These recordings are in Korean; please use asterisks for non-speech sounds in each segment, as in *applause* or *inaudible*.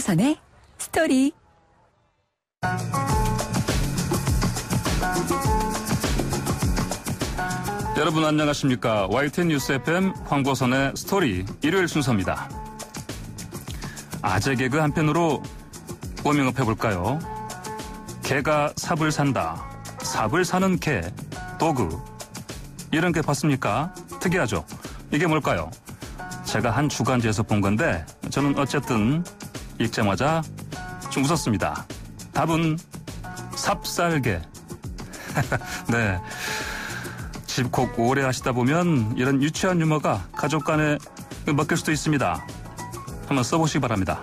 박호선의 스토리. 여러분 안녕하십니까. YTN 뉴스 FM 황보선의 스토리 일요일 순서입니다. 아재 개그 한편으로 워밍업 해볼까요? 개가 삽을 산다. 삽을 사는 개, 도그. 이런 개 봤습니까? 특이하죠? 이게 뭘까요? 제가 한 주간지에서 본 건데 저는 어쨌든 읽자마자 좀 웃었습니다. 답은 삽살개. *laughs* 네. 집콕 오래 하시다 보면 이런 유치한 유머가 가족 간에 먹힐 수도 있습니다. 한번 써보시기 바랍니다.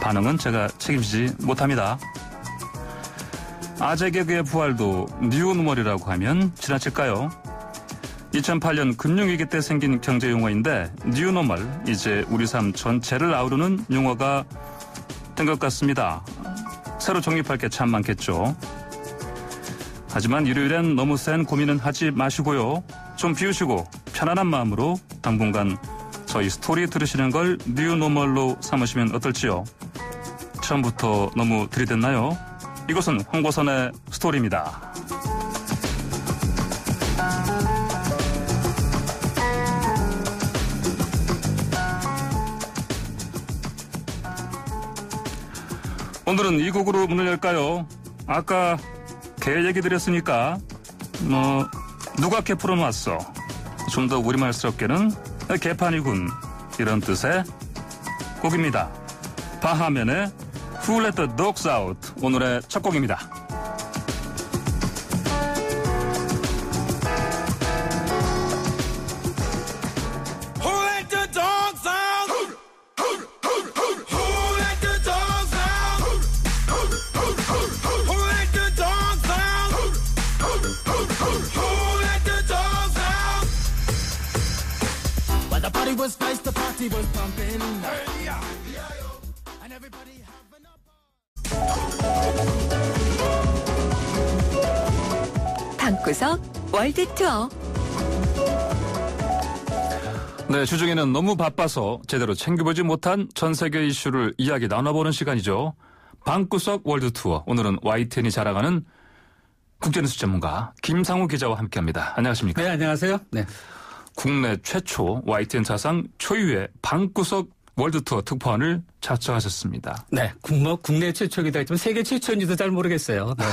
반응은 제가 책임지지 못합니다. 아재 개그의 부활도 뉴우머리라고 하면 지나칠까요? 2008년 금융위기 때 생긴 경제 용어인데 뉴노멀 이제 우리 삶 전체를 아우르는 용어가 된 것 같습니다. 새로 정립할 게 참 많겠죠. 하지만 일요일엔 너무 센 고민은 하지 마시고요. 좀 비우시고 편안한 마음으로 당분간 저희 스토리 들으시는 걸 뉴노멀로 삼으시면 어떨지요. 처음부터 너무 들이댔나요? 이것은 홍고선의 스토리입니다. 오늘은 이 곡으로 문을 열까요? 아까 개 얘기 드렸으니까 뭐 누가 개 풀어놨어? 좀 더 우리말스럽게는 개판이군 이런 뜻의 곡입니다. 바하면의 Who Let the Dogs Out 오늘의 첫 곡입니다. 방구석 월드 투어. 네, 주중에는 너무 바빠서 제대로 챙겨보지 못한 전 세계 이슈를 이야기 나눠보는 시간이죠. 방구석 월드 투어. 오늘은 YTN이 자랑하는 국제뉴스 전문가 김상우 기자와 함께합니다. 안녕하십니까? 네, 안녕하세요. 네. 국내 최초 YTN 사상 초유의 방구석 월드투어 특파원을 자처하셨습니다. 네, 국내, 국내 최초이다 했지만 세계 최초인지도 잘 모르겠어요. 네.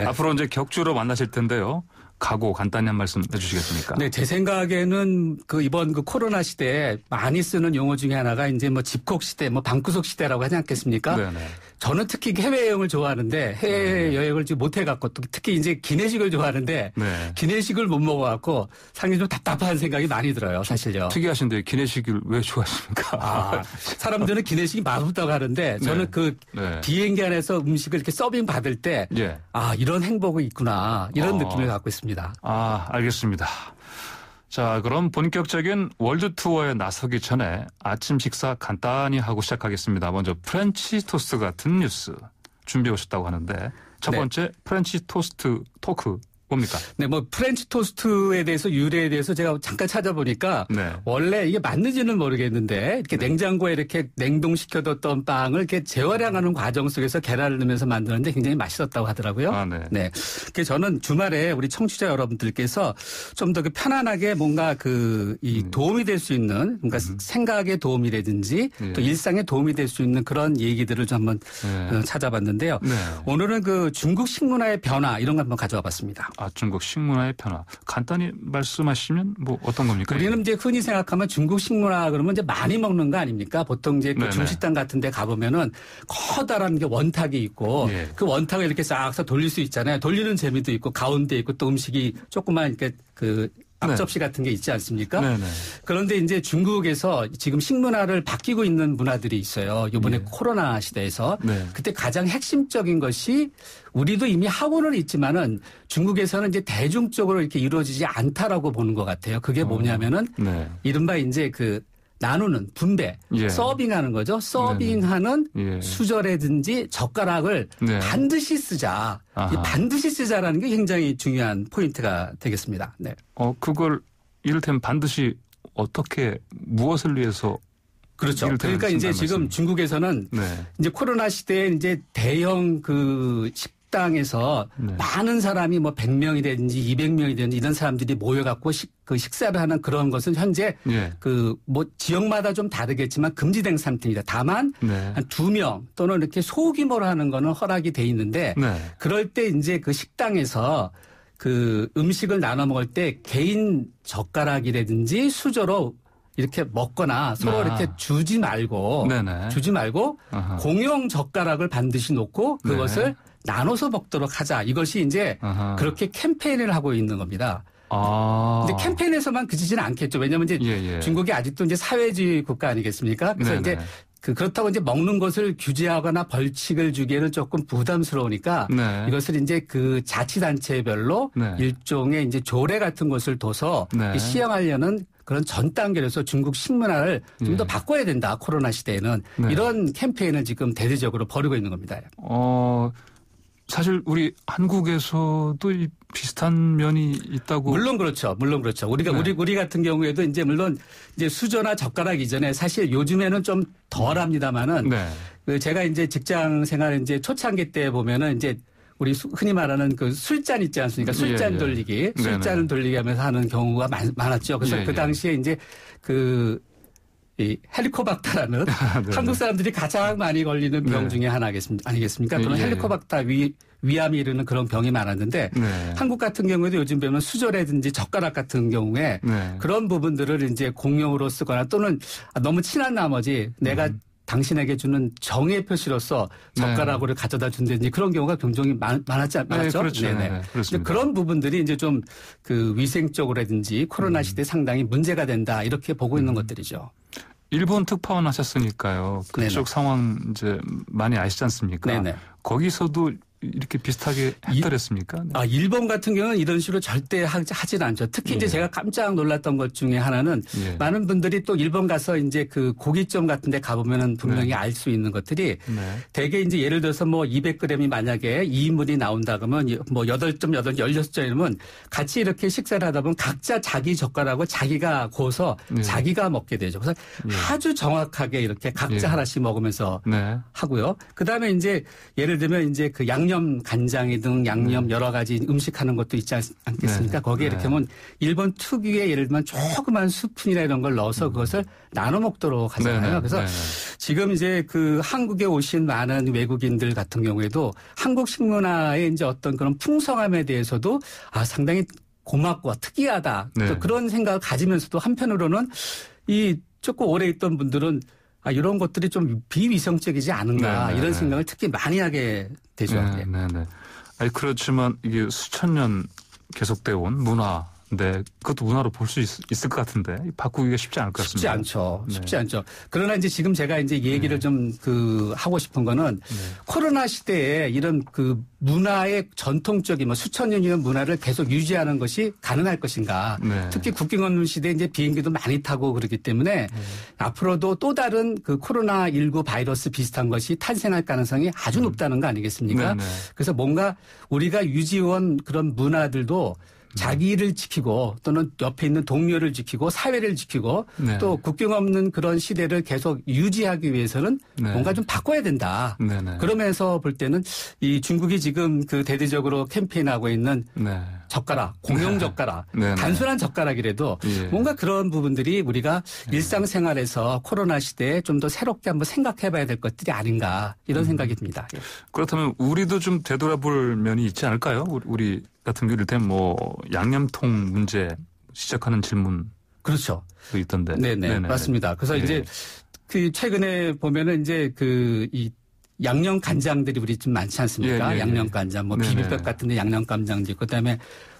네. *laughs* 앞으로 이제 격주로 만나실 텐데요. 각오 간단히 한 말씀 해주시겠습니까? 네, 제 생각에는 그 이번 그 코로나 시대에 많이 쓰는 용어 중에 하나가 이제 뭐 집콕 시대, 뭐 방구석 시대라고 하지 않겠습니까? 네네. 네. 저는 특히 해외 여행을 좋아하는데 해외 네. 여행을 지금 못 해갖고 특히 이제 기내식을 좋아하는데 네. 기내식을 못 먹어갖고 상당히 좀 답답한 생각이 많이 들어요, 사실요. 특이하신데 기내식을 왜 좋아하십니까? 아, 사람들은 기내식이 맛없다고 하는데 네. 저는 네. 그 네. 비행기 안에서 음식을 이렇게 서빙 받을 때아 예. 이런 행복이 있구나 이런 어. 느낌을 갖고 있습니다. 아 알겠습니다. 자, 그럼 본격적인 월드 투어에 나서기 전에 아침 식사 간단히 하고 시작하겠습니다. 먼저 프렌치 토스트 같은 뉴스 준비해 오셨다고 하는데 첫 네. 번째 프렌치 토스트 토크 뭡니까? 네, 뭐 프렌치 토스트에 대해서 유래에 대해서 제가 잠깐 찾아보니까 네. 원래 이게 맞는지는 모르겠는데 이렇게 네. 냉장고에 이렇게 냉동시켜뒀던 빵을 이렇게 재활용하는 과정 속에서 계란을 넣으면서 만드는데 굉장히 맛있었다고 하더라고요. 아, 네. 네. 그 저는 주말에 우리 청취자 여러분들께서 좀 더 그 편안하게 뭔가 그이 음. 도움이 될 수 있는 그러니까 음. 생각의 도움이라든지 예. 또 일상에 도움이 될 수 있는 그런 얘기들을 좀 한번 예. 어, 찾아봤는데요. 네. 오늘은 그 중국 식문화의 변화 이런 거 한번 가져와 봤습니다. 아, 중국 식문화의 변화. 간단히 말씀하시면 뭐 어떤 겁니까? 우리는 이제 흔히 생각하면 중국 식문화 그러면 이제 많이 먹는 거 아닙니까? 보통 이제 그 중식당 같은 데 가보면은 커다란 게 원탁이 있고 예. 그 원탁을 이렇게 싹싹 돌릴 수 있잖아요. 돌리는 재미도 있고 가운데 있고 또 음식이 조그만 이렇게 그 앞접시 네. 같은 게 있지 않습니까? 네네. 네. 그런데 이제 중국에서 지금 식문화를 바뀌고 있는 문화들이 있어요. 요번에 네. 코로나 시대에서 네. 그때 가장 핵심적인 것이 우리도 이미 하고는 있지만은 중국에서는 이제 대중적으로 이렇게 이루어지지 않다라고 보는 것 같아요. 그게 어. 뭐냐면은 어. 네. 이른바 이제 그 나누는 분배, 예. 서빙하는 거죠. 서빙하는 네, 네. 예. 수저라든지 젓가락을 네. 반드시 쓰자. 반드시 쓰자라는 게 굉장히 중요한 포인트가 되겠습니다. 네. 어 그걸 이를테면 반드시 어떻게 무엇을 위해서 그렇죠. 그러니까 이제 말씀. 지금 중국에서는 네. 이제 코로나 시대에 이제 대형 그 식, 식당에서 네. 많은 사람이 뭐 100명이든지 되 200명이든지 되 이런 사람들이 모여갖고 식, 그 식사를 하는 그런 것은 현재 네. 예. 그뭐 지역마다 좀 다르겠지만 금지된 상태입니다. 다만 네. 한두 명 또는 이렇게 소규모로 하는 거는 허락이 돼 있는데 네. 그럴 때 이제 그 식당에서 그 음식을 나눠 먹을 때 개인 젓가락이라든지 수저로 이렇게 먹거나 서로 아. 이렇게 주지 말고 네네. 주지 말고 아하. 공용 젓가락을 반드시 놓고 네. 그것을 나눠서 먹도록 하자. 이것이 이제 아하. 그렇게 캠페인을 하고 있는 겁니다. 아. 근데 캠페인에서만 그치지는 않겠죠. 왜냐하면 이제 예, 예. 중국이 아직도 이제 사회주의 국가 아니겠습니까? 그래서 네네. 이제 네. 그 그렇다고 이제 먹는 것을 규제하거나 벌칙을 주기에는 조금 부담스러우니까 네. 이것을 이제 그 자치단체별로 네. 일종의 이제 조례 같은 것을 둬서 네. 시행하려는 그런 전 단계로서 중국 식문화를 좀더 예. 바꿔야 된다 코로나 시대에는 네. 이런 캠페인을 지금 대대적으로 벌이고 있는 겁니다. 어 사실 우리 한국에서도 비슷한 면이 있다고 물론 그렇죠. 물론 그렇죠. 우리가 네. 우리 우리 같은 경우에도 이제 물론 이제 수저나 젓가락 이전에 사실 요즘에는 좀덜합니다마는 네. 그 제가 이제 직장 생활 이제 초창기 때 보면은 이제 우리 흔히 말하는 그 술잔 있지 않습니까? 음, 술잔 예, 예. 돌리기, 술잔을 돌리기 하면서 하는 경우가 많, 았죠 그래서 예, 그 예. 당시에 이제 그이 헬리코박터라는 *laughs* 아, 네, 네. 한국 사람들이 가장 많이 걸리는 병 네. 중에 하나겠습니까? 아니겠습니까? 그런 예. 예. 헬리코박터 위, 위암이 이르는 그런 병이 많았는데 네. 한국 같은 경우에도 요즘 보면 수저라든지 젓가락 같은 경우에 네. 그런 부분들을 이제 공용으로 쓰거나 또는 아, 너무 친한 나머지 내가 음. 당신에게 주는 정의 표시로서 네. 젓가락으로 네. 가져다 준다든지 그런 경우가 굉장히 많, 았지 않았죠? 아, 예, 그렇죠. 네, 그렇죠. 네, 네. 그런 부분들이 이제 좀 그 위생적으로라든지 코로나 음. 시대 음. 상당히 문제가 된다 이렇게 보고 있는 음. 것들이죠. 일본 특파원 하셨으니까요. 그쪽 네네. 상황 이제 많이 아시지 않습니까? 네네. 거기서도 이렇게 비슷하게 해결했습니까? 네. 아, 일본 같은 경우는 이런 식으로 절대 하, 하진 않죠. 특히 이제 예. 제가 깜짝 놀랐던 것 중에 하나는 예. 많은 분들이 또 일본 가서 이제 그고기점 같은 데 가보면은 분명히 네. 알수 있는 것들이 네. 대개 이제 예를 들어서 뭐 200g이 만약에 2인분이 나온다 그러면 뭐 8.8, 16점이면 같이 이렇게 식사를 하다 보면 각자 자기 젓가락을 자기가 고서 예. 자기가 먹게 되죠. 그래서 예. 아주 정확하게 이렇게 각자 예. 하나씩 먹으면서 네. 하고요. 그 다음에 이제 예를 들면 이제 그양 양념 간장이 등 양념 음. 여러 가지 음식하는 것도 있지 않, 겠습니까 네. 거기에 이렇게 네. 하면 일본 특유의 예를 들면 조그만 스푼이나 이런 걸 넣어서 음. 그것을 나눠 먹도록 하잖아요. 네, 그래서 지금 이제 그 한국에 오신 많은 외국인들 같은 경우에도 한국식 문화의 이제 어떤 그런 풍성함에 대해서도 아 상당히 고맙고 특이하다 네. 그런 생각을 가지면서도 한편으로는 이 조금 오래 있던 분들은 아, 이런 것들이 좀비위성적이지 않은가 네네. 네, 이런 네. 생각을 특히 많이 하게 되죠. 네, 네, 네. 아니 그렇지만 이게 수천 년 계속돼 온 문화 네, 그것도 문화로 볼 수 있을 것 같은데 바꾸기가 쉽지 않을 것 같습니다. 쉽지 않죠. 네. 쉽지 않죠. 그러나 이제 지금 제가 이제 얘기를 네. 좀그 하고 싶은 거는 네. 코로나 시대에 이런 그 문화의 전통적인 뭐 수천 년이면 문화를 계속 유지하는 것이 가능할 것인가. 네. 특히 국경 없는 시대에 이제 비행기도 많이 타고 그렇기 때문에 네. 앞으로도 또 다른 그 코로나 19 바이러스 비슷한 것이 탄생할 가능성이 아주 음. 높다는 거 아니겠습니까? 그래서 뭔가 우리가 유지원 그런 문화들도 자기를 지키고 또는 옆에 있는 동료를 지키고 사회를 지키고 네. 또 국경 없는 그런 시대를 계속 유지하기 위해서는 네. 뭔가 좀 바꿔야 된다. 네, 네. 그러면서 볼 때는 이 중국이 지금 그 대대적으로 캠페인하고 있는 네. 젓가락, 네. 공용 네. 젓가락, 네, 네. 단순한 젓가락이라도 예. 뭔가 그런 부분들이 우리가 예. 일상생활에서 코로나 시대에 좀 더 새롭게 한번 생각해봐야 될 것들이 아닌가 이런 음. 생각이 듭니다. 예. 그렇다면 우리도 좀 되돌아볼 면이 있지 않을까요? 우리 같은 경우 일단 뭐 양념통 문제 시작하는 질문 그렇죠. 있던데. 네네, 네네. 맞습니다. 그래서 예. 이제 그 최근에 보면은 이제 그이 양념 간장들이 우리 좀 많지 않습니까? 예, 예, 예, 양념 간장, 뭐 비빔밥 같은데 양념 간장도 있고 그다음에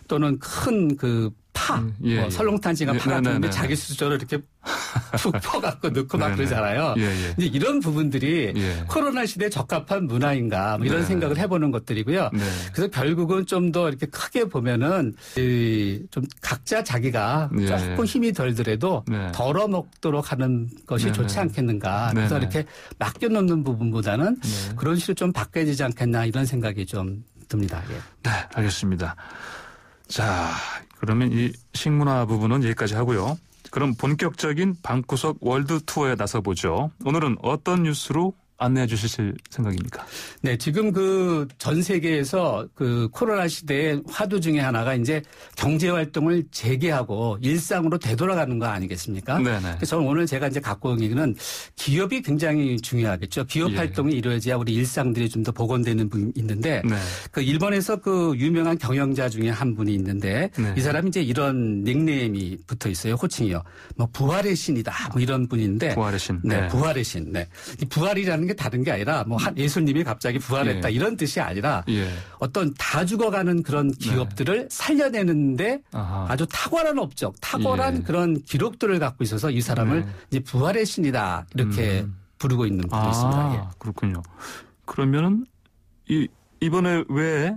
또는 큰 그 파, 음, 예, 뭐 설렁탕 지가 예, 파 같은데 네, 네, 네, 네, 자기 수저를 이렇게 *laughs* 푹 퍼갖고 넣고 막 그러잖아요. 예, 예. 이제 이런 부분들이 예. 코로나 시대에 적합한 문화인가 뭐 이런 생각을 해보는 것들이고요. 그래서 결국은 좀 더 이렇게 크게 보면은 좀 각자 자기가 조금 예, 예. 힘이 덜더라도 덜어먹도록 하는 것이 좋지 않겠는가. 그래서 이렇게 맡겨놓는 부분보다는 그런 식으로 좀 바뀌어지지 않겠나 이런 생각이 좀 듭니다. 네, 알겠습니다. 자, 그러면 이 식문화 부분은 여기까지 하고요. 그럼 본격적인 방구석 월드 투어에 나서 보죠. 오늘은 어떤 뉴스로 안내해 주실 생각입니까? 네, 지금 그 전 세계에서 그 코로나 시대의 화두 중에 하나가 이제 경제 활동을 재개하고 일상으로 되돌아가는 거 아니겠습니까? 네, 네. 저는 오늘 제가 이제 갖고 온 얘기는 기업이 굉장히 중요하겠죠. 기업 예. 활동이 이루어져야 우리 일상들이 좀 더 복원되는 분이 있는데 네. 그 일본에서 그 유명한 경영자 중에 한 분이 있는데 네. 이 사람이 이제 이런 닉네임이 붙어 있어요. 호칭이요. 뭐 부활의 신이다. 뭐 이런 분인데 부활의 신. 네, 네. 부활의 신. 네. 부활이라는 게 다른 게 아니라 뭐한 음. 예수님이 갑자기 부활했다 예. 이런 뜻이 아니라 예. 어떤 다 죽어가는 그런 네. 기업들을 네. 살려내는데 아하. 아주 탁월한 업적, 탁월한 예. 그런 기록들을 갖고 있어서 이 사람을 네. 이제 부활의 신이다 이렇게 음. 부르고 있는 분이 아, 있습니다. 예. 그렇군요. 그러면은 이 이번에 왜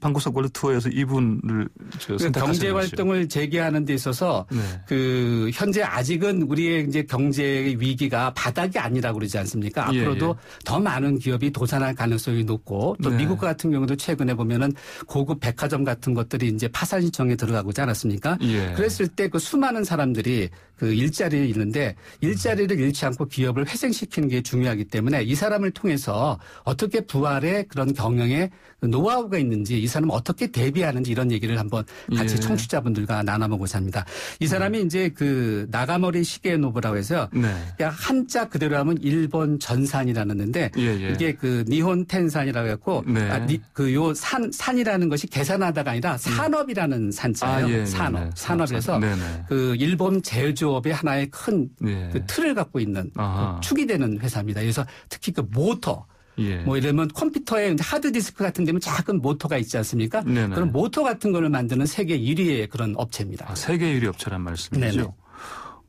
방구석골로 투어에서 이분을 그러니까 경제 활동을 재개하는 데 있어서 네. 그 현재 아직은 우리의 이제 경제 위기가 바닥이 아니라고 그러지 않습니까? 예, 앞으로도 예, 예. 더 많은 기업이 도산할 가능성이 높고 또 네. 미국 같은 경우도 최근에 보면은 고급 백화점 같은 것들이 이제 파산 신청에 들어가고지 않았습니까? 예. 그랬을 때 그 수많은 사람들이 그 일자리에 있는데 일자리를 잃지 않고 기업을 회생시키는 게 중요하기 때문에 이 사람을 통해서 어떻게 부활의 그런 경영에 노하우가 있는지 이 사람은 어떻게 대비하는지 이런 얘기를 한번 같이 예. 청취자분들과 나눠보고자 합니다. 이 사람이 네. 이제 그 나가머리 시계 노브라고 해서 네. 한자 그대로 하면 일본 전산이라는 데 예예. 예. 이게 그 니혼 텐산이라고 했고 네. 아, 그요 산 산이라는 것이 계산하다가 아니라 음. 산업이라는 산자예요. 아, 예, 예 산업 예, 산업에서 아, 그 일본 제조업의 하나의 큰그 예. 틀을 갖고 있는 그 축이 되는 회사입니다. 그래서 특히 그 모터 예. 뭐 이러면 컴퓨터에 하드디스크 같은 데면 작은 모터가 있지 않습니까? 네네. 그런 모터 같은 거를 만드는 세계 1위의 그런 업체입니다. 아, 세계 1위 업체란 말씀이죠. 네네.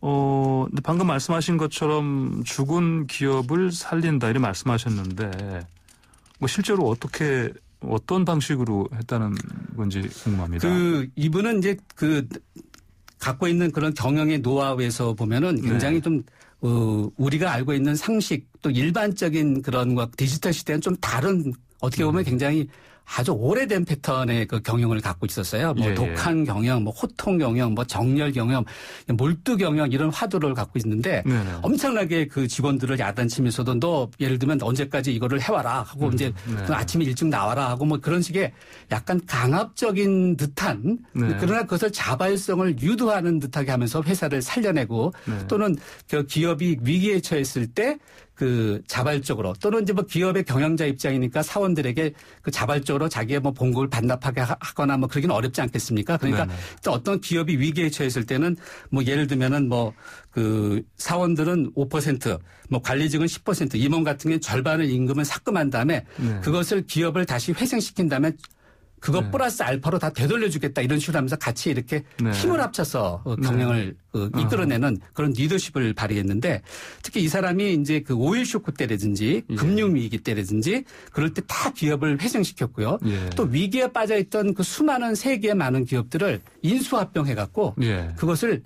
어, 근데 방금 말씀하신 것처럼 죽은 기업을 살린다 이런 말씀하셨는데 뭐 실제로 어떻게 어떤 방식으로 했다는 건지 궁금합니다. 그 이분은 이제 그 갖고 있는 그런 경영의 노하우에서 보면은 굉장히 네. 좀 어, 우리가 알고 있는 상식 또 일반적인 그런 것 디지털 시대는 좀 다른 어떻게 보면 음. 굉장히 아주 오래된 패턴의 그 경영을 갖고 있었어요. 뭐 예, 예, 독한 경영, 뭐 호통 경영, 뭐 정렬 경영, 몰두 경영 이런 화두를 갖고 있는데 네, 네. 엄청나게 그 직원들을 야단치면서도 너 예를 들면 언제까지 이거를 해와라 하고 음, 이제 네. 아침에 일찍 나와라 하고 뭐 그런 식의 약간 강압적인 듯한 네. 그러나 그것을 자발성을 유도하는 듯하게 하면서 회사를 살려내고 네. 또는 그 기업이 위기에 처했을 때그 자발적으로 또는 이제 뭐 기업의 경영자 입장이니까 사원들에게 그 자발적으로 자기의 뭐 봉급을 반납하게 하거나 뭐 그러긴 어렵지 않겠습니까? 그러니까 네네. 네. 또 어떤 기업이 위기에 처했을 때는 뭐 예를 들면은 뭐 그 사원들은 5%뭐 관리직은 10% 임원 같은 경우 절반을 임금을 삭감한 다음에 네. 그것을 기업을 다시 회생시킨 다음에 그것 네. 플러스 알파로 다 되돌려주겠다 이런 식으로 하면서 같이 이렇게 네. 힘을 합쳐서 어, 네. 경영을 네. 이끌어내는 그런 리더십을 발휘했는데 특히 이 사람이 이제 그 오일 쇼크 때라든지 예. 금융 위기 때라든지 그럴 때 다 기업을 회생시켰고요. 예. 또 위기에 빠져 있던 그 수많은 세계의 많은 기업들을 인수합병해 갖고 예. 그것을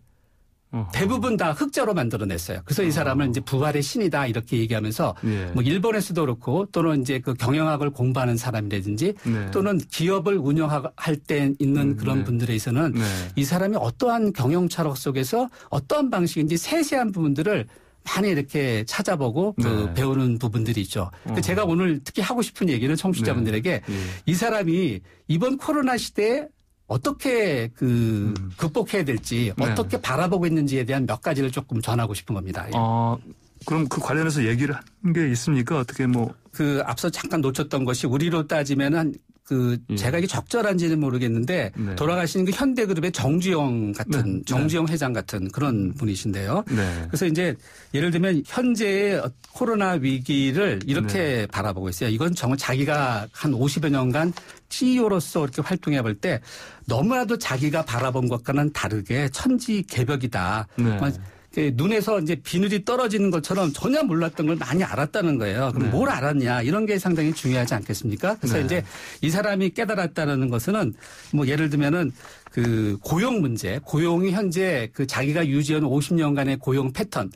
대부분 다 흑자로 만들어냈어요. 그래서 이 사람을 어. 이제 부활의 신이다 이렇게 얘기하면서 예. 뭐 일본에서도 그렇고 또는 이제 그 경영학을 공부하는 사람이라든지 네. 또는 기업을 운영할 때 있는 음, 그런 네. 분들에서는 네. 이 사람이 어떠한 경영 철학 속에서 어떠한 방식인지 세세한 부분들을 많이 이렇게 찾아보고 그 네. 배우는 부분들이 있죠. 그러니까 어. 제가 오늘 특히 하고 싶은 얘기는 청취자분들에게 네. 예. 이 사람이 이번 코로나 시대에 어떻게 그 음. 극복해야 될지 네. 어떻게 바라보고 있는지에 대한 몇 가지를 조금 전하고 싶은 겁니다. 예. 어, 그럼 그 관련해서 얘기를 한 게 있습니까? 어떻게 뭐. 그 앞서 잠깐 놓쳤던 것이 우리로 따지면은 그 예. 제가 이게 적절한지는 모르겠는데 네. 돌아가신그 현대그룹의 정주영 같은 네. 정주영 네. 회장 같은 그런 음. 분이신데요. 네. 그래서 이제 예를 들면 현재의 어, 코로나 위기를 이렇게 네. 바라보고 있어요. 이건 정말 자기가 한 50여 년간 CEO로서 이렇게 활동해 볼 때 너무나도 자기가 바라본 것과는 다르게 천지 개벽이다. 네. 뭐 예, 눈에서 이제 비늘이 떨어지는 것처럼 전혀 몰랐던 걸 많이 알았다는 거예요. 그럼 네. 뭘 알았냐 이런 게 상당히 중요하지 않겠습니까? 그래서 네. 이제 이 사람이 깨달았다는 것은 뭐 예를 들면은 그 고용 문제, 고용이 현재 그 자기가 유지한 50년간의 고용 패턴,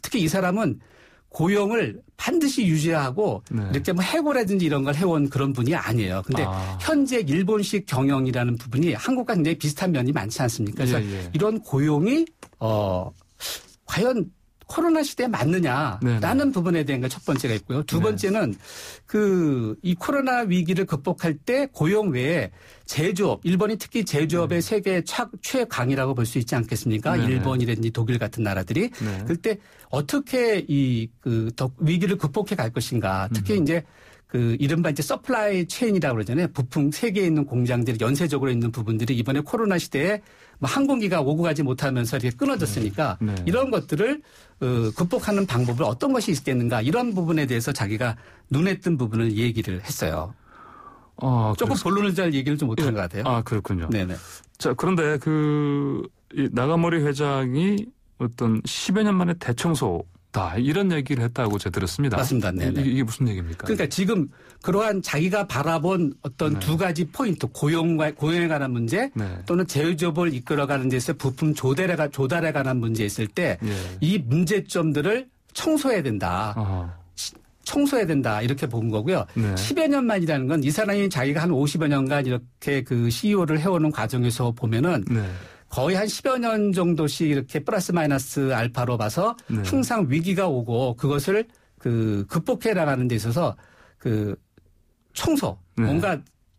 특히 이 사람은 고용을 반드시 유지하고 네. 이렇게 뭐 해고라든지 이런 걸 해온 그런 분이 아니에요. 근데 아. 현재 일본식 경영이라는 부분이 한국과 굉장히 비슷한 면이 많지 않습니까? 그래서 예, 예. 이런 고용이 어 과연 코로나 시대에 맞느냐라는 네, 네. 부분에 대한 게 첫 번째가 있고요. 두 네. 번째는 그 이 코로나 위기를 극복할 때 고용 외에 제조업, 일본이 특히 제조업의 세계 최강이라고 볼 수 있지 않겠습니까? 일본이라든지 독일 같은 나라들이 그때 어떻게 이그 위기를 극복해 갈 것인가? 특히 음 이제 그 이른바 이제 서플라이 체인이라고 그러잖아요. 부품 세계에 있는 공장들이 연쇄적으로 있는 부분들이 이번에 코로나 시대에 뭐 항공기가 오고 가지 못하면서 이렇게 끊어졌으니까 네. 네. 이런 것들을 어, 극복하는 방법을 어떤 것이 있겠는가 이런 부분에 대해서 자기가 눈에 뜬 부분을 얘기를 했어요. 아, 조금 그 본론을 잘 얘기를 좀 못한 예. 것 같아요. 아 그렇군요. 네네. 자 그런데 그 나가모리 회장이 어떤 10여 년 만에 대청소 없다 이런 얘기를 했다고 제가 들었습니다. 맞습니다. 네네. 네. 이게 무슨 얘기입니까? 그러니까 지금 그러한 자기가 바라본 어떤 네. 두 가지 포인트 고용과 고용에 관한 문제 네. 또는 제조업을 이끌어가는 데서 부품 조달에, 조달에 관한 문제 있을 때이 예. 네. 문제점들을 청소해야 된다. 어허. 청소해야 된다 이렇게 본 거고요. 네. 10여 년만이라는 건 이 사람이 자기가 한 50여 년간 이렇게 그 CEO를 해오는 과정에서 보면은 네. 거의 한 10여 년 정도씩 이렇게 플러스 마이너스 알파로 봐서 네. 항상 위기가 오고 그것을 그 극복해 나가는 데 있어서 그 청소 네. 뭔가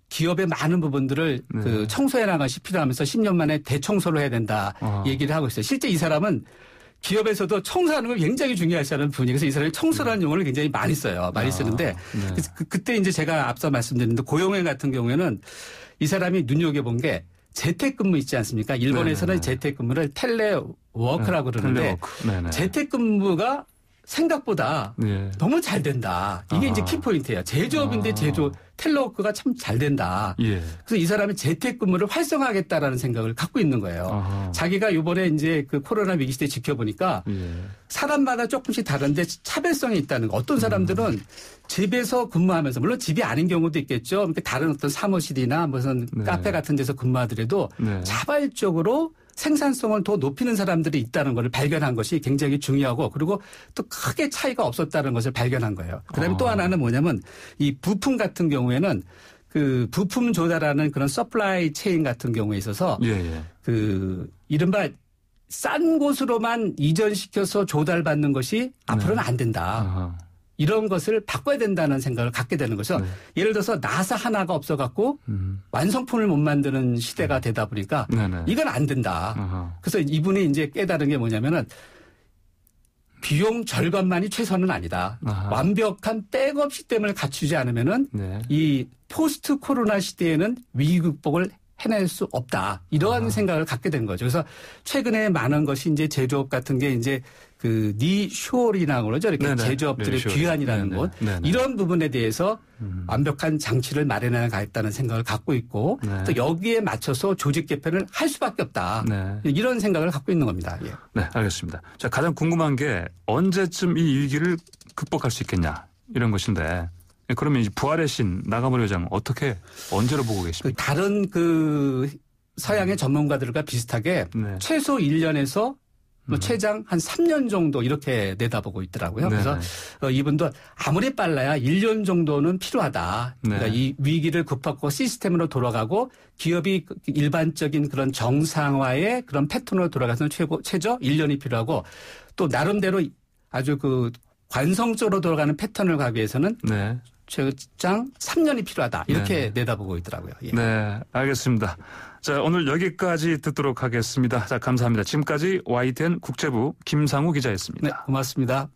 기업의 많은 부분들을 네. 그 청소해 나가시 필요하면서 10년 만에 대청소를 해야 된다 아. 얘기를 하고 있어요. 실제 이 사람은 기업에서도 청소하는 걸 굉장히 중요하시는 분이 그래서 이 사람이 청소라는 네. 용어를 굉장히 많이 써요. 많이 아. 쓰는데 네. 그, 그때 이제 제가 앞서 말씀드렸는데 그 고용행 같은 경우에는 이 사람이 눈여겨본 게 재택근무 있지 않습니까? 일본에서는 네네네. 네, 네. 재택근무를 텔레워크라고 네, 그러는데 텔레워크. 재택근무가 생각보다 네. 너무 잘 된다. 이게 아 이제 키포인트예요. 제조업인데 아. 제조 텔러워크가참 잘 된다. 예. 그래서 이 사람이 재택근무를 활성화하겠다라는 생각을 갖고 있는 거예요. 아하. 자기가 요번에 이제 그 코로나 위기 시대 지켜보니까 예. 사람마다 조금씩 다른데 차별성이 있다는 거. 어떤 음. 사람들은 음. 집에서 근무하면서 물론 집이 아닌 경우도 있겠죠. 그러니까 다른 어떤 사무실이나 무슨 네. 카페 같은 데서 근무하더라도 네. 자발적으로 생산성을 더 높이는 사람들이 있다는 것을 발견한 것이 굉장히 중요하고 그리고 또 크게 차이가 없었다는 것을 발견한 거예요. 그다음에 아. 또 하나는 뭐냐면 이 부품 같은 경우에는 그 부품 조달하는 그런 서플라이 체인 같은 경우에 있어서 예, 예. 그 이른바 싼 곳으로만 이전시켜서 조달받는 것이 앞으로는 네. 안 된다. 아하. 이런 것을 바꿔야 된다는 생각을 갖게 되는 거죠. 네. 예를 들어서 나사 하나가 없어갖고 음. 완성품을 못 만드는 시대가 네. 되다 보니까 네네. 네. 이건 안 된다. 아하. 그래서 이분이 이제 깨달은 게 뭐냐면은 비용 절감만이 최선은 아니다. 아하. 완벽한 백업시 댐을 갖추지 않으면은 네. 이 포스트 코로나 시대에는 위기 극복을 해낼 수 없다. 이러한 아. 생각을 갖게 된 거죠. 그래서 최근에 많은 것이 이제 제조업 같은 게 이제 그 니쇼링이라고 그러죠. 이렇게 네네. 네. 제조업들의 네, 귀환이라는 네네. 네. 곳. 네네. 네. 이런 부분에 대해서 음. 완벽한 장치를 마련해가겠다는 생각을 갖고 있고 네. 또 여기에 맞춰서 조직 개편을 할 수밖에 없다. 네. 이런 생각을 갖고 있는 겁니다. 예. 네, 알겠습니다. 자, 가장 궁금한 게 언제쯤 이 위기를 극복할 수 있겠냐 이런 것인데 그러면 이제 부활의 신 나가모 회장 어떻게 언제로 보고 그 계십니까? 다른 그 서양의 전문가들과 비슷하게 최소 1년에서 뭐 최장 한 3년 정도 이렇게 내다보고 있더라고요. 네 그래서 네. 어, 이분도 아무리 빨라야 1년 정도는 필요하다. 그러니까 네. 이 위기를 극복하고 시스템으로 돌아가고 기업이 일반적인 그런 정상화의 그런 패턴으로 돌아가서는 최고 최저 1년이 필요하고 또 나름대로 아주 그 관성적으로 돌아가는 패턴을 가기 위해서는 네. 최장 3년이 필요하다. 이렇게 네. 내다보고 있더라고요. 예. 네, 알겠습니다. 자, 오늘 여기까지 듣도록 하겠습니다. 자, 감사합니다. 지금까지 YTN 국제부 김상우 기자였습니다. 네, 고맙습니다.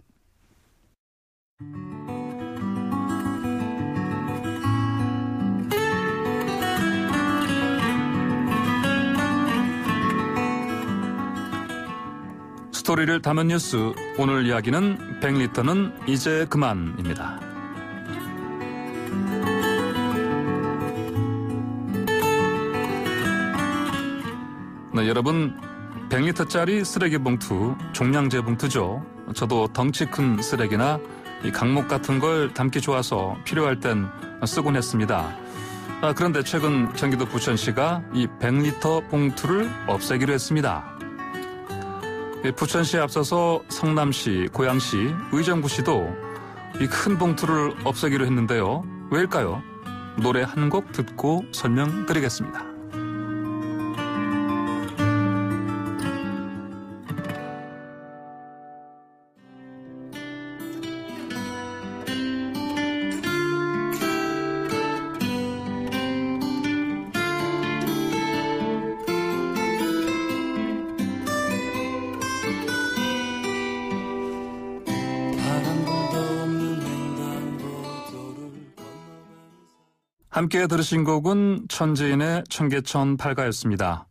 스토리를 담은 뉴스 오늘 이야기는 100리터는 이제 그만입니다. 네, 여러분 100리터짜리 쓰레기 봉투, 종량제 봉투죠. 저도 덩치 큰 쓰레기나 이 강목 같은 걸 담기 좋아서 필요할 땐 쓰곤 했습니다. 아, 그런데 최근 경기도 부천시가 이 100리터 봉투를 없애기로 했습니다. 부천시에 앞서서 성남시, 고양시, 의정부시도 이 큰 봉투를 없애기로 했는데요. 왜일까요? 노래 한 곡 듣고 설명드리겠습니다. 함께 들으신 곡은 천재인의 청계천 팔가였습니다.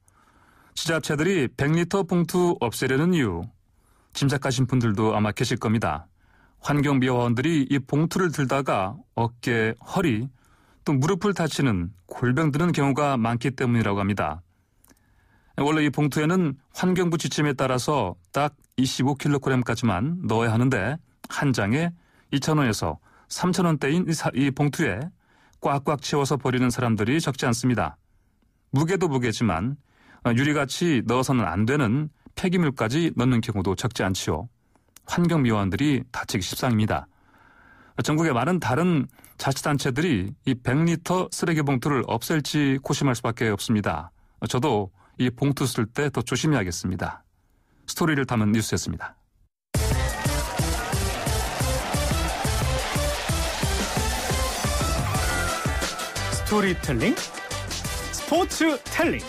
지자체들이 100리터 봉투 없애려는 이유 짐작하신 분들도 아마 계실 겁니다. 환경미화원들이 이 봉투를 들다가 어깨, 허리, 또 무릎을 다치는 골병 드는 경우가 많기 때문이라고 합니다. 원래 이 봉투에는 환경부 지침에 따라서 딱 25kg까지만 넣어야 하는데 한 장에 2,000원에서 3,000원대인 이 봉투에 꽉꽉 채워서 버리는 사람들이 적지 않습니다. 무게도 무게지만 어, 유리같이 넣어서는 안 되는 폐기물까지 넣는 경우도 적지 않지요. 환경미화원들이 다치기 십상입니다. 전국의 많은 다른 자치단체들이 이 100리터 쓰레기 봉투를 없앨지 고심할 수밖에 없습니다. 저도 이 봉투 쓸 때 더 조심해야겠습니다. 스토리를 담은 뉴스였습니다. 스토리텔링, 스포츠텔링.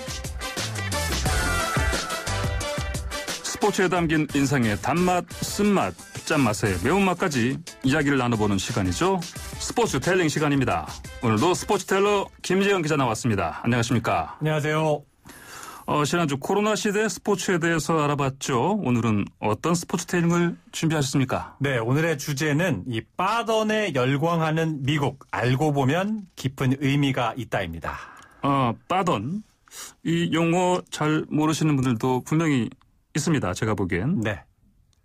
스포츠에 담긴 인상의 단맛, 쓴맛, 짠맛의 매운맛까지 이야기를 나눠보는 시간이죠. 스포츠텔링 시간입니다. 오늘도 스포츠텔러 김재현 기자 나왔습니다. 안녕하십니까? 안녕하세요. 어, 지난주 코로나 시대 스포츠에 대해서 알아봤죠. 오늘은 어떤 스포츠 테이링을 준비하셨습니까? 네, 오늘의 주제는 이 빠던에 열광하는 미국 알고 보면 깊은 의미가 있다입니다. 아, 빠던 이 용어 잘 모르시는 분들도 분명히 있습니다. 제가 보기엔. 네.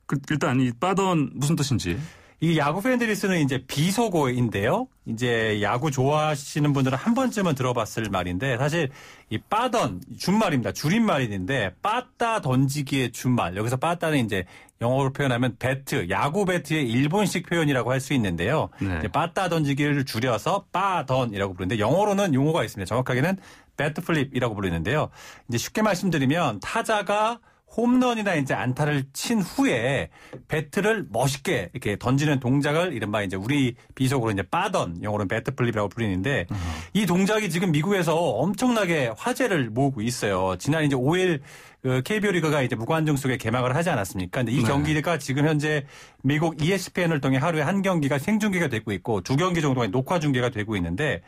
그, 일단 이 빠던 무슨 뜻인지. 이 야구 팬들이 쓰는 이제 비속어인데요. 이제 야구 좋아하시는 분들은 한 번쯤은 들어봤을 말인데 사실 이 빠던 준말입니다. 줄임말인데 빠따 던지기의 준말. 여기서 빠따는 이제 영어로 표현하면 배트, 야구 배트의 일본식 표현이라고 할 수 있는데요. 네. 빠따 던지기를 줄여서 빠던이라고 부르는데 영어로는 용어가 있습니다. 정확하게는 배트 플립이라고 부르는데요. 이제 쉽게 말씀드리면 타자가 홈런이나 이제 안타를 친 후에 배트를 멋있게 이렇게 던지는 동작을 이른바 이제 우리 비속으로 이제 빠던 영어로는 배트 플립이라고 불리는데 음. 이 동작이 지금 미국에서 엄청나게 화제를 모으고 있어요. 지난 이제 5일 그 KBO 리그가 이제 무관중 속에 개막을 하지 않았습니까? 근데 이 네. 경기가 지금 현재 미국 ESPN을 통해 하루에 한 경기가 생중계가 되고 있고 두 경기 정도가 녹화 중계가 되고 있는데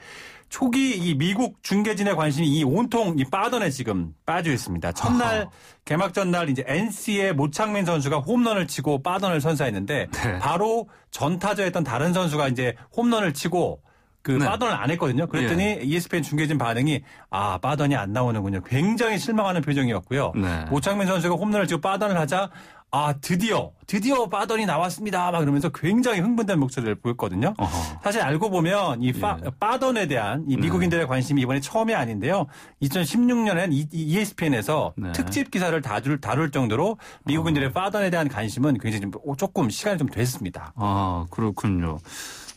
초기 이 미국 중계진의 관심이 이 온통 이 빠던에 지금 빠져 있습니다. 첫날 개막 전날 이제 NC의 모창민 선수가 홈런을 치고 빠던을 선사했는데 네. 바로 전타자였던 다른 선수가 이제 홈런을 치고 그 네. 빠던을 안 했거든요. 그랬더니 예. ESPN 중계진 반응이 아 빠던이 안 나오는군요. 굉장히 실망하는 표정이었고요. 네. 모창민 선수가 홈런을 치고 빠던을 하자 아 드디어 드디어 빠던이 나왔습니다 막 그러면서 굉장히 흥분된 목소리를 보였거든요. 어허. 사실 알고 보면 이 파, 예. 빠던에 대한 이 미국인들의 네. 관심이 이번에 처음이 아닌데요. 2016년엔 ESPN에서 네. 특집 기사를 다룰, 다룰 정도로 미국인들의 어. 빠던에 대한 관심은 굉장히 좀, 조금 시간이 좀 됐습니다. 아 그렇군요.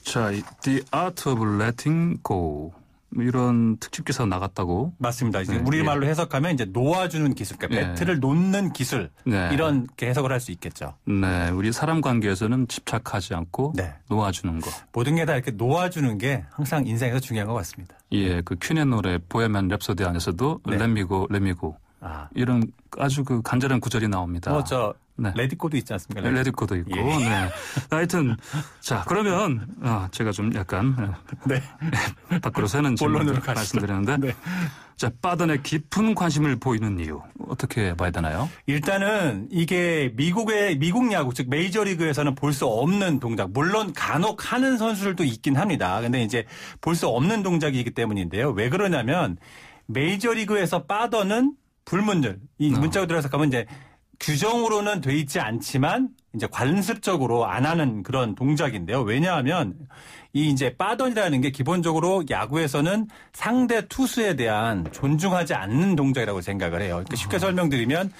자, The Art of Letting Go. 뭐 이런 특집 기사 나갔다고. 맞습니다. 이제 네, 우리말로 예. 해석하면 이제 놓아주는 기술, 그러니까 네. 배트를 놓는 기술 네. 이런 해석을 할 수 있겠죠. 네, 우리 사람 관계에서는 집착하지 않고 네. 놓아주는 거. 모든 게 다 이렇게 놓아주는 게 항상 인생에서 중요한 것 같습니다. 예, 그 퀸의 노래 보헤미안 랩소디 안에서도 네. 렛미고 렛미고 아. 이런 아주 그 간절한 구절이 나옵니다. 어, 저 네. 레디코드 있지 않습니까? 레디코. 드 있고. 예. 네. 하여튼 자 그러면 아, 제가 좀 약간 어, 네. *laughs* 밖으로 새는 본론으로 말씀드리는데 네. 자 바든의 깊은 관심을 보이는 이유 어떻게 봐야 되나요? 일단은 이게 미국의 미국 야구 즉 메이저 리그에서는 볼 수 없는 동작 물론 간혹 하는 선수들도 있긴 합니다. 근데 이제 볼 수 없는 동작이기 때문인데요. 왜 그러냐면 메이저 리그에서 빠더는 불문율 이 어. 문자 그대로 해석하면 이제 규정으로는 돼 있지 않지만 이제 관습적으로 안 하는 그런 동작인데요. 왜냐하면 이 이제 빠던이라는 게 기본적으로 야구에서는 상대 투수에 대한 존중하지 않는 동작이라고 생각을 해요. 그러니까 쉽게 아. 설명드리면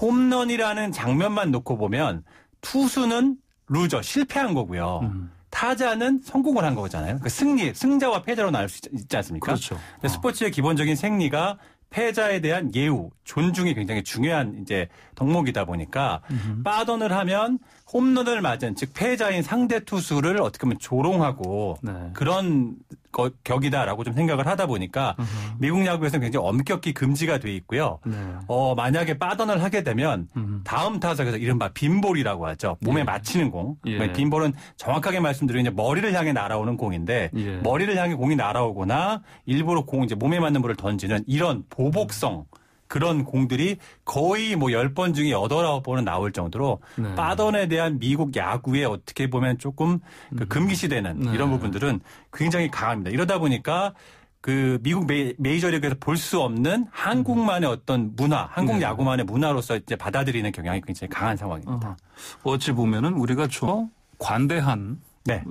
홈런이라는 장면만 놓고 보면 투수는 루저 실패한 거고요. 음. 타자는 성공을 한 거잖아요. 그 그러니까 승리, 승자와 패자로 나눌 수 있지 않습니까? 그렇죠. 어. 스포츠의 기본적인 생리가 패자에 대한 예우, 존중이 굉장히 중요한 이제 덕목이다 보니까 음흠. 빠던을 하면 홈런을 맞은 즉 패자인 상대 투수를 어떻게 보면 조롱하고 네. 그런 거, 격이다라고 좀 생각을 하다 보니까 으흠. 미국 야구에서는 굉장히 엄격히 금지가 돼 있고요. 네. 어, 만약에 빠던을 하게 되면 으흠. 다음 타석에서 이른바 빈볼이라고 하죠. 몸에 예. 맞히는 공. 예. 그러니까 빈볼은 정확하게 말씀드리면 머리를 향해 날아오는 공인데 예. 머리를 향해 공이 날아오거나 일부러 공 이제 몸에 맞는 볼을 던지는 이런 보복성 그런 공들이 거의 뭐 10번 중에 8, 9번은 나올 정도로 네. 빠던에 대한 미국 야구에 어떻게 보면 조금 그 음. 금기시되는 네. 이런 부분들은 굉장히 강합니다. 이러다 보니까 그 미국 메이, 저리그에서볼 수 없는 한국만의 음. 어떤 문화, 한국 네. 야구만의 문화로서 이제 받아들이는 경향이 굉장히 강한 상황입니다. 뭐 어찌 보면은 우리가 좀 어? 관대한 네.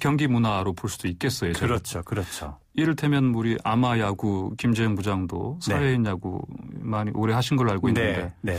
경기 문화로 볼 수도 있겠어요. 저는. 그렇죠, 그렇죠. 이를테면 우리 아마 야구 김재현 부장도 네. 사회인 네. 야구 많이 오래 하신 걸로 알고 있는데 네. 네.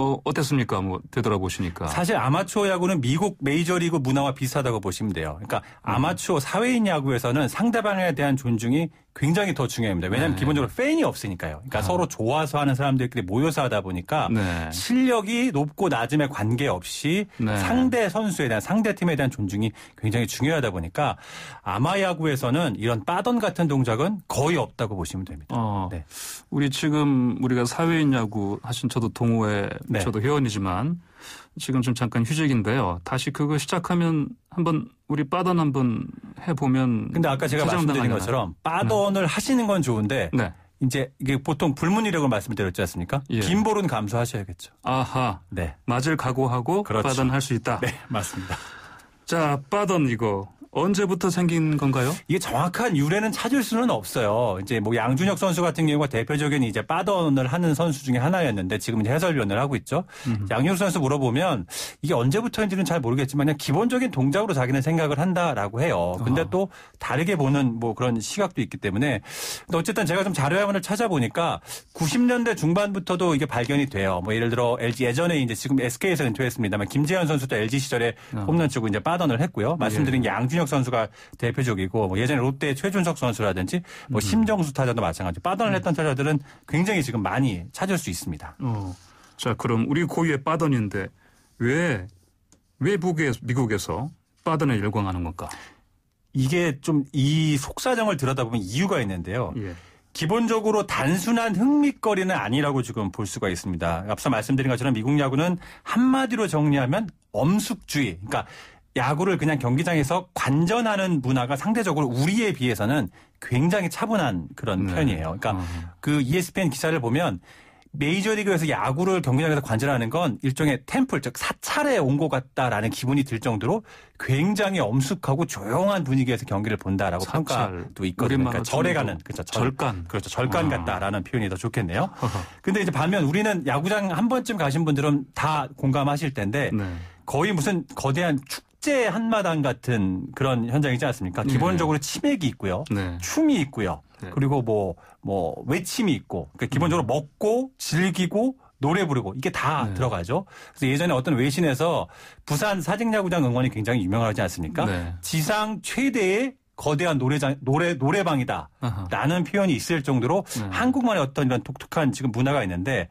어, 어땠습니까? 뭐, 되돌아보시니까. 사실 아마추어 야구는 미국 메이저리그 문화와 비슷하다고 보시면 돼요. 그러니까 아마추어 사회인 야구에서는 상대방에 대한 존중이 굉장히 더 중요합니다. 왜냐하면 네. 기본적으로 팬이 없으니까요. 그러니까 아. 서로 좋아서 하는 사람들끼리 모여서 하다 보니까 네. 실력이 높고 낮음에 관계없이 네. 상대 선수에 대한 상대 팀에 대한 존중이 굉장히 중요하다 보니까 아마 야구에서는 이런 빠던 같은 동작은 거의 없다고 보시면 됩니다. 어, 네. 우리 지금 우리가 사회인 야구 하신 저도 동호회 네. 저도 회원이지만 지금 좀 잠깐 휴직인데요. 다시 그거 시작하면 한번 우리 빠던 한번 해보면. 근데 아까 제가 말씀드린 것처럼 빠던을 네. 하시는 건 좋은데 네. 이제 이게 보통 불문이력을 말씀드렸지 않습니까? 예. 긴 볼은 감수하셔야겠죠. 아하. 네. 맞을 각오하고 그렇죠. 빠던 할 수 있다. 네, 맞습니다. 자, 빠던 이거 언제부터 생긴 건가요? 이게 정확한 유래는 찾을 수는 없어요. 이제 뭐 양준혁 선수 같은 경우가 대표적인 이제 빠던을 하는 선수 중에 하나였는데 지금 이제 해설위원을 하고 있죠. 음. 양준혁 선수 물어보면 이게 언제부터인지는 잘 모르겠지만 그냥 기본적인 동작으로 자기는 생각을 한다라고 해요. 근데 아. 또 다르게 보는 뭐 그런 시각도 있기 때문에 어쨌든 제가 좀 자료화면을 찾아보니까 90년대 중반부터도 이게 발견이 돼요. 뭐 예를 들어 LG 예전에 이제 지금 SK에서 은퇴했습니다만 김재현 선수도 LG 시절에 아. 홈런 치고 이제 빠던을 했고요. 말씀드린 예. 양준 혁 이진혁 선수가 대표적이고 뭐 예전에 롯데 최준석 선수라든지 뭐 음. 심정수 타자도 마찬가지. 빠던을 음. 했던 타자들은 굉장히 지금 많이 찾을 수 있습니다. 어. 자, 그럼 우리 고유의 빠던인데 왜 외국에 미국에서 빠던을 열광하는 건가? 이게 좀 이 속사정을 들여다보면 이유가 있는데요. 예. 기본적으로 단순한 흥미거리는 아니라고 지금 볼 수가 있습니다. 앞서 말씀드린 것처럼 미국 야구는 한마디로 정리하면 엄숙주의. 그러니까 야구를 그냥 경기장에서 관전하는 문화가 상대적으로 우리에 비해서는 굉장히 차분한 그런 네. 편이에요. 그러니까 음. 그 ESPN 기사를 보면 메이저리그에서 야구를 경기장에서 관전하는 건 일종의 템플 즉 사찰에 온 것 같다라는 기분이 들 정도로 굉장히 엄숙하고 조용한 분위기에서 경기를 본다라고 사찰, 평가도 있거든요. 그러니까 절에 가는 그렇죠. 절, 절간 그렇죠. 절간 아. 같다라는 표현이 더 좋겠네요. *laughs* 근데 이제 반면 우리는 야구장 한 번쯤 가신 분들은 다 공감하실 텐데 네. 거의 무슨 거대한 축 축제 한마당 같은 그런 현장이지 않습니까? 네. 기본적으로 치맥이 있고요. 네. 춤이 있고요. 네. 그리고 뭐, 뭐, 외침이 있고. 그러니까 기본적으로 음. 먹고, 즐기고, 노래 부르고 이게 다 네. 들어가죠. 그래서 예전에 어떤 외신에서 부산 사직야구장 응원이 굉장히 유명하지 않습니까? 네. 지상 최대의 거대한 노래장 노래 노래방이다라는 표현이 있을 정도로 네. 한국만의 어떤 이런 독특한 지금 문화가 있는데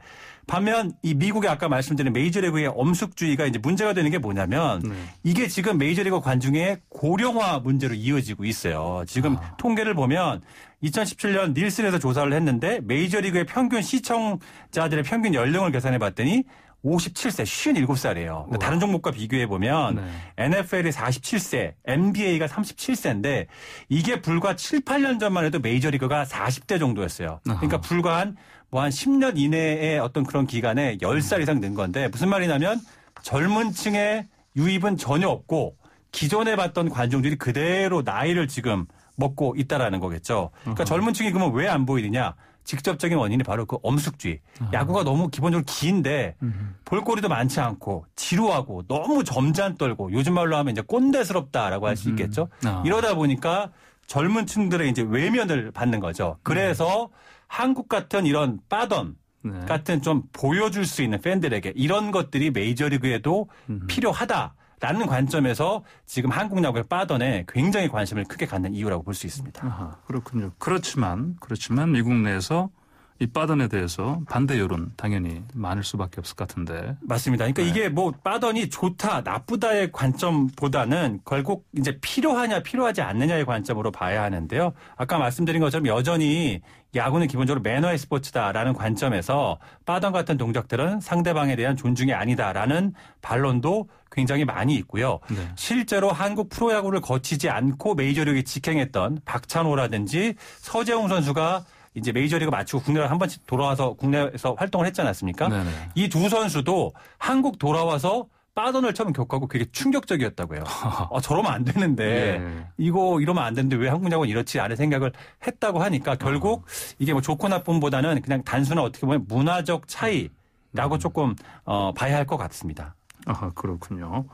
반면 이 미국의 아까 말씀드린 메이저리그의 엄숙주의가 이제 문제가 되는 게 뭐냐면 네. 이게 지금 메이저리그 관중의 고령화 문제로 이어지고 있어요. 지금 아. 통계를 보면 2017년 닐슨에서 조사를 했는데 메이저리그의 평균 시청자들의 평균 연령을 계산해 봤더니 57세, 57살이에요. 그러니까 다른 종목과 비교해 보면 네. NFL이 47세, NBA가 37세인데 이게 불과 7, 8년 전만 해도 메이저리그가 40대 정도였어요. 그러니까 아하. 그러니까 불과 한 뭐한 뭐 10년 이내에 어떤 그런 기간에 10살 음. 이상 는 건데 무슨 말이냐면 젊은 층의 유입은 전혀 없고 기존에 봤던 관중들이 그대로 나이를 지금 먹고 있다라는 거겠죠. 그러니까 젊은 층이 그러면 왜 안 보이느냐? 직접적인 원인이 바로 그 엄숙주의. 아. 야구가 너무 기본적으로 긴데 음. 볼거리도 많지 않고 지루하고 너무 점잖 떨고 요즘 말로 하면 이제 꼰대스럽다라고 할 수 있겠죠. 아. 이러다 보니까 젊은 층들의 이제 외면을 받는 거죠. 음. 그래서 네. 한국 같은 이런 빠덤 네. 같은 좀 보여줄 수 있는 팬들에게 이런 것들이 메이저리그에도 음흠. 필요하다. 라는 관점에서 지금 한국 야구에 빠던에 굉장히 관심을 크게 갖는 이유라고 볼 수 있습니다. 아하, 그렇군요. 그렇지만 그렇지만 미국 내에서 이 빠던에 대해서 반대 여론 당연히 많을 수밖에 없을 것 같은데. 맞습니다. 그러니까 네. 이게 뭐 빠던이 좋다, 나쁘다의 관점보다는 결국 이제 필요하냐, 필요하지 않느냐의 관점으로 봐야 하는데요. 아까 말씀드린 것처럼 여전히 야구는 기본적으로 매너의 스포츠다라는 관점에서 빠던 같은 동작들은 상대방에 대한 존중이 아니다라는 반론도 굉장히 많이 있고요. 네. 실제로 한국 프로야구를 거치지 않고 메이저리그에 직행했던 박찬호라든지 서재웅 선수가 이제 메이저리그 마치고 국내로 한 번씩 돌아와서 국내에서 활동을 했지 않았습니까? 네, 네. 이두 선수도 한국 돌아와서 빠던을 처음 겪고 그게 충격적이었다고 해요. 아, *laughs* 저러면 안 되는데 예. 이거 이러면 안 되는데 왜 한국 야구는 이렇지 않은 생각을 했다고 하니까 결국 음. 이게 뭐 좋고 나쁨보다는 그냥 단순한 어떻게 보면 문화적 차이라고 음. 조금 어, 봐야 할 것 같습니다. 아 그렇군요.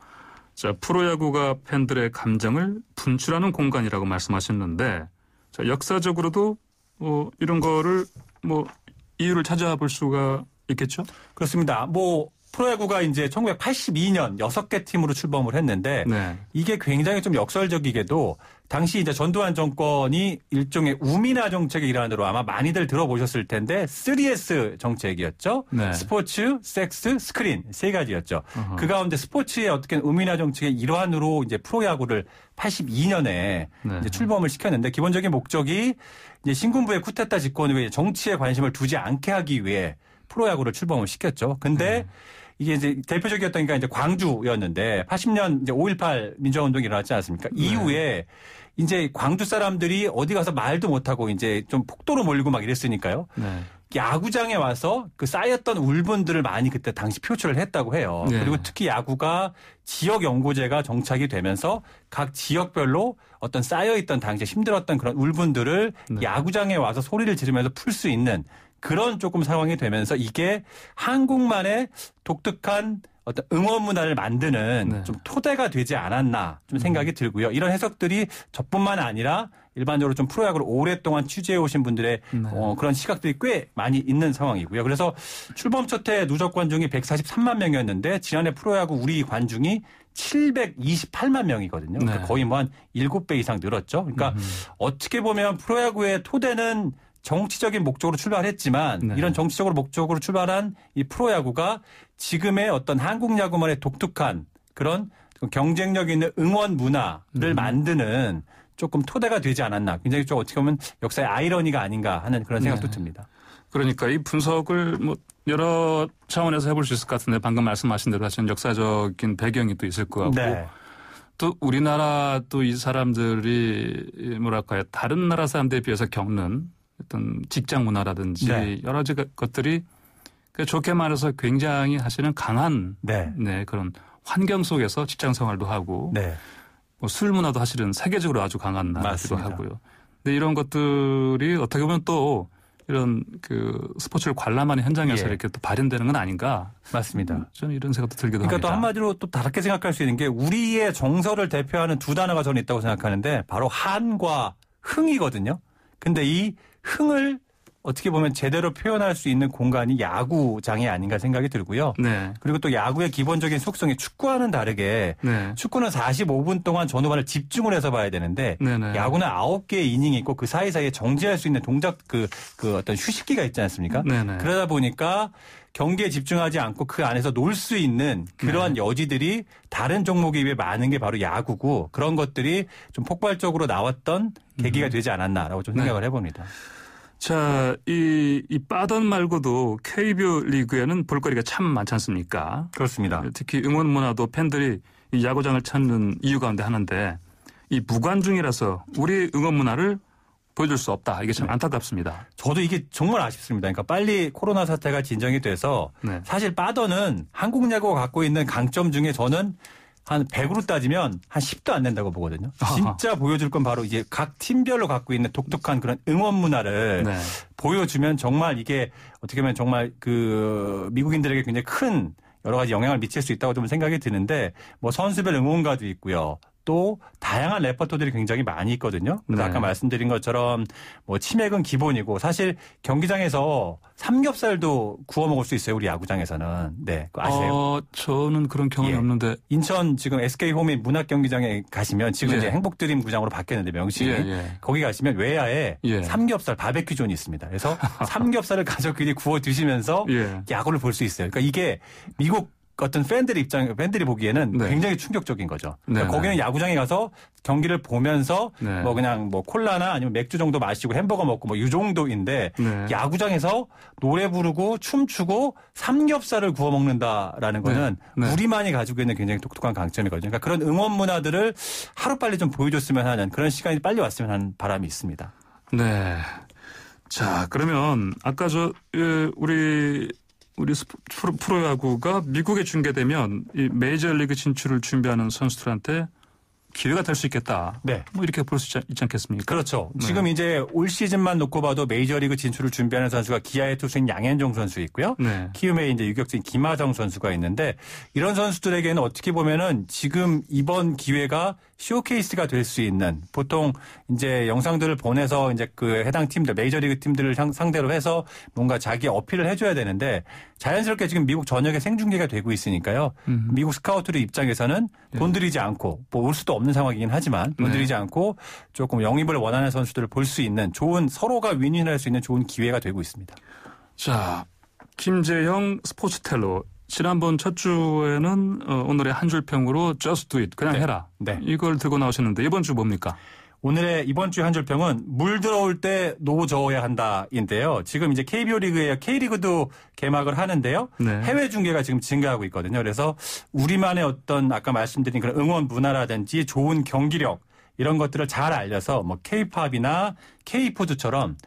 자 프로야구가 팬들의 감정을 분출하는 공간이라고 말씀하셨는데 자, 역사적으로도 뭐 이런 거를 뭐 이유를 찾아볼 수가 있겠죠? 그렇습니다. 뭐 프로야구가 이제 1982년 6개 팀으로 출범을 했는데 네. 이게 굉장히 좀 역설적이게도 당시 이제 전두환 정권이 일종의 우민화 정책의 일환으로 아마 많이들 들어보셨을 텐데 3S 정책이었죠. 네. 스포츠, 섹스, 스크린 세 가지였죠. 어허. 그 가운데 스포츠의 어떻게 우민화 정책의 일환으로 이제 프로야구를 82년에 네. 출범을 시켰는데 기본적인 목적이 이제 신군부의 쿠데타 집권 후에 정치에 관심을 두지 않게 하기 위해 프로야구를 출범을 시켰죠. 근데 네. 이게 이제 대표적이었던 게 이제 광주였는데 80년 이제 5.18 민주화운동이 일어났지 않습니까? 네. 이후에 이제 광주 사람들이 어디 가서 말도 못하고 이제 좀 폭도로 몰리고 막 이랬으니까요. 네. 야구장에 와서 그 쌓였던 울분들을 많이 그때 당시 표출을 했다고 해요. 네. 그리고 특히 야구가 지역 연고제가 정착이 되면서 각 지역별로 어떤 쌓여있던 당시에 힘들었던 그런 울분들을 네. 야구장에 와서 소리를 지르면서 풀 수 있는 그런 조금 상황이 되면서 이게 한국만의 독특한 어떤 응원 문화를 만드는 네. 좀 토대가 되지 않았나 좀 생각이 음. 들고요. 이런 해석들이 저뿐만 아니라 일반적으로 좀 프로야구를 오랫동안 취재해 오신 분들의 네. 어, 그런 시각들이 꽤 많이 있는 상황이고요. 그래서 출범 첫해 누적 관중이 143만 명이었는데 지난해 프로야구 우리 관중이 728만 명이거든요. 그러니까 네. 그러니까 거의 뭐 한 7배 이상 늘었죠. 그러니까 음. 어떻게 보면 프로야구의 토대는 정치적인 목적으로 출발했지만 네. 이런 정치적으로 목적으로 출발한 이 프로야구가 지금의 어떤 한국 야구만의 독특한 그런 경쟁력 있는 응원 문화를 음. 만드는 조금 토대가 되지 않았나 굉장히 좀 어떻게 보면 역사의 아이러니가 아닌가 하는 그런 네. 생각도 네. 듭니다. 그러니까 이 분석을 뭐 여러 차원에서 해볼 수 있을 것 같은데 방금 말씀하신 대로 하신 역사적인 배경이 또 있을 것 같고 네. 또 우리나라 또 이 사람들이 뭐랄까요 다른 나라 사람들에 비해서 겪는 어떤 직장 문화라든지 네. 여러 가지 것들이 그 좋게 말해서 굉장히 사실은 강한 네. 네 그런 환경 속에서 직장 생활도 하고 네. 뭐술 문화도 사실은 세계적으로 아주 강한 나라기도 하고요. 근데 이런 것들이 어떻게 보면 또 이런 그 스포츠를 관람하는 현장에서 예. 이렇게 또 발현되는 건 아닌가? 맞습니다. 음, 저는 이런 생각도 들기도 그러니까 합니다. 그러니까 또 한마디로 또 다르게 생각할 수 있는 게 우리의 정서를 대표하는 두 단어가 저는 있다고 생각하는데 바로 한과 흥이거든요. 근데 이 흥을 어떻게 보면 제대로 표현할 수 있는 공간이 야구장이 아닌가 생각이 들고요. 네. 그리고 또 야구의 기본적인 속성이 축구와는 다르게 네. 축구는 45분 동안 전후반을 집중을 해서 봐야 되는데 네네. 네. 야구는 9개의 이닝이 있고 그 사이사이에 정지할 수 있는 동작 그, 그 어떤 휴식기가 있지 않습니까? 네네. 네. 그러다 보니까 경기에 집중하지 않고 그 안에서 놀 수 있는 그러한 네. 여지들이 다른 종목에 비해 많은 게 바로 야구고 그런 것들이 좀 폭발적으로 나왔던 계기가 음. 되지 않았나라고 좀 생각을 네. 해봅니다. 자, 이, 이 빠던 말고도 KBO 리그에는 볼거리가 참 많지 않습니까? 그렇습니다. 특히 응원 문화도 팬들이 이 야구장을 찾는 이유 가운데 하는데 이 무관중이라서 우리 응원 문화를 보여줄 수 없다. 이게 참 네. 안타깝습니다. 저도 이게 정말 아쉽습니다. 그러니까 빨리 코로나 사태가 진정이 돼서 네. 사실 빠더는 한국 야구가 갖고 있는 강점 중에 저는 한 100으로 따지면 한 10도 안 된다고 보거든요. 진짜 보여줄 건 바로 이제 각 팀별로 갖고 있는 독특한 그런 응원 문화를 네. 보여주면 정말 이게 어떻게 보면 정말 그 미국인들에게 굉장히 큰 여러 가지 영향을 미칠 수 있다고 좀 생각이 드는데 뭐 선수별 응원가도 있고요. 또 다양한 레퍼토들이 굉장히 많이 있거든요. 그래서 네. 아까 말씀드린 것처럼 뭐 치맥은 기본이고 사실 경기장에서 삼겹살도 구워 먹을 수 있어요. 우리 야구장에서는. 네. 아세요? 어, 저는 그런 경험이 예. 없는데. 인천 지금 SK홈이 문학 경기장에 가시면 지금 예. 이제 행복드림 구장으로 바뀌었는데 명식이 예, 예, 거기 가시면 외야에 예. 삼겹살 바베큐 존이 있습니다. 그래서 *laughs* 삼겹살을 가족끼리 구워 드시면서 예. 야구를 볼 수 있어요. 그러니까 이게 미국 어떤 팬들 입장, 팬들이 보기에는 네. 굉장히 충격적인 거죠. 그러니까 네, 네. 거기는 야구장에 가서 경기를 보면서 네. 뭐 그냥 뭐 콜라나 아니면 맥주 정도 마시고 햄버거 먹고 뭐 이 정도인데 야구장에서 노래 부르고 춤추고 삼겹살을 구워 먹는다라는 거는 우리만이 가지고 있는 굉장히 독특한 강점이거든요. 그러니까 그런 응원 문화들을 하루빨리 좀 보여줬으면 하는 그런 시간이 빨리 왔으면 하는 바람이 있습니다. 네. 자, 그러면 아까 저 그 우리 우리 프로야구가 미국에 중계되면 이 메이저리그 진출을 준비하는 선수들한테 기회가 될 수 있겠다. 네. 뭐 이렇게 볼 수 있지 않겠습니까? 그렇죠. 네. 지금 이제 올 시즌만 놓고 봐도 메이저리그 진출을 준비하는 선수가 기아의 투수인 양현종 선수 있고요. 네. 키움의 이제 유격수인 김하정 선수가 있는데 이런 선수들에게는 어떻게 보면은 지금 이번 기회가 쇼케이스가 될 수 있는 보통 이제 영상들을 보내서 이제 그 해당 팀들 메이저리그 팀들을 상대로 해서 뭔가 자기 어필을 해줘야 되는데 자연스럽게 지금 미국 전역에 생중계가 되고 있으니까요. 음. 미국 스카우트들 입장에서는 네. 돈 들이지 않고 뭐올 수도 없는 없는 상황이긴 하지만 건드리지 네. 않고 조금 영입을 원하는 선수들을 볼 수 있는 좋은 서로가 윈윈할 수 있는 좋은 기회가 되고 있습니다. 자, 김재형 스포츠텔로 지난번 첫 주에는 어, 오늘의 한 줄 평으로 Just Do It 그냥 네. 해라 네. 이걸 들고 나오셨는데 이번 주 뭡니까? 오늘의 이번 주한줄 평은 물 들어올 때 노저어야 한다인데요. 지금 이제 KBO 리그에 요 K리그도 개막을 하는데요. 네. 해외 중계가 지금 증가하고 있거든요. 그래서 우리만의 어떤 아까 말씀드린 그런 응원 문화라든지 좋은 경기력 이런 것들을 잘 알려서 뭐 K-팝이나 K-푸드처럼